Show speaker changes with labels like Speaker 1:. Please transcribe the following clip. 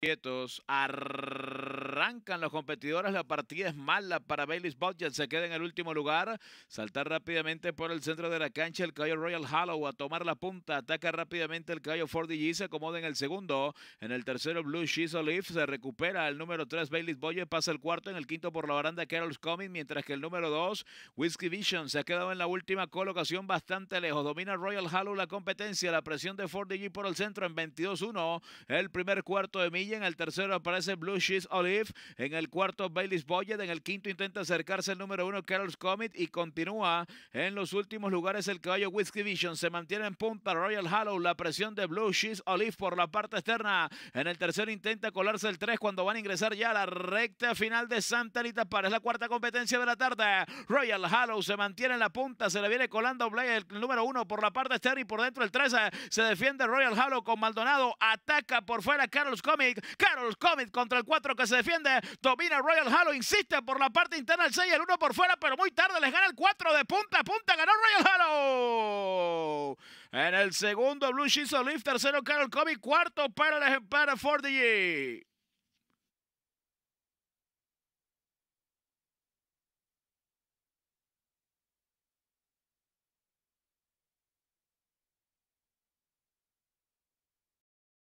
Speaker 1: quietos. Arr arrancan los competidores. La partida es mala para Bailey's Budget. Se queda en el último lugar. Saltar rápidamente por el centro de la cancha el callo Royal Hollow a tomar la punta. Ataca rápidamente el callo 4DG. Se acomoda en el segundo. En el tercero, Blue She's Olive. Se recupera el número 3, Bailey's Budget. Pasa el cuarto. En el quinto, por la baranda, Carol's Coming. Mientras que el número 2, Whiskey Vision, se ha quedado en la última colocación bastante lejos. Domina Royal Hollow la competencia. La presión de 4DG por el centro en 22-1. El primer cuarto de milla. En el tercero aparece Blue Sheets Olive. En el cuarto, Bailey Boyet. En el quinto, intenta acercarse el número uno, Carlos Comet. Y continúa en los últimos lugares el caballo Whiskey Vision. Se mantiene en punta Royal Hollow. La presión de Blue Cheese Olive por la parte externa. En el tercero, intenta colarse el 3 cuando van a ingresar ya a la recta final de Santa Anita es La cuarta competencia de la tarde. Royal Hollow se mantiene en la punta. Se le viene colando Blay, el número uno, por la parte externa y por dentro el 13. Se defiende Royal Hollow con Maldonado. Ataca por fuera Carlos Comet Carlos Comet contra el 4 que se defiende domina Royal Hallow, insiste por la parte interna el 6, el 1 por fuera, pero muy tarde les gana el 4 de punta a punta, ganó Royal Hallow. En el segundo, Blue Shizu tercero, Carol Kobe, cuarto para el para 4DG.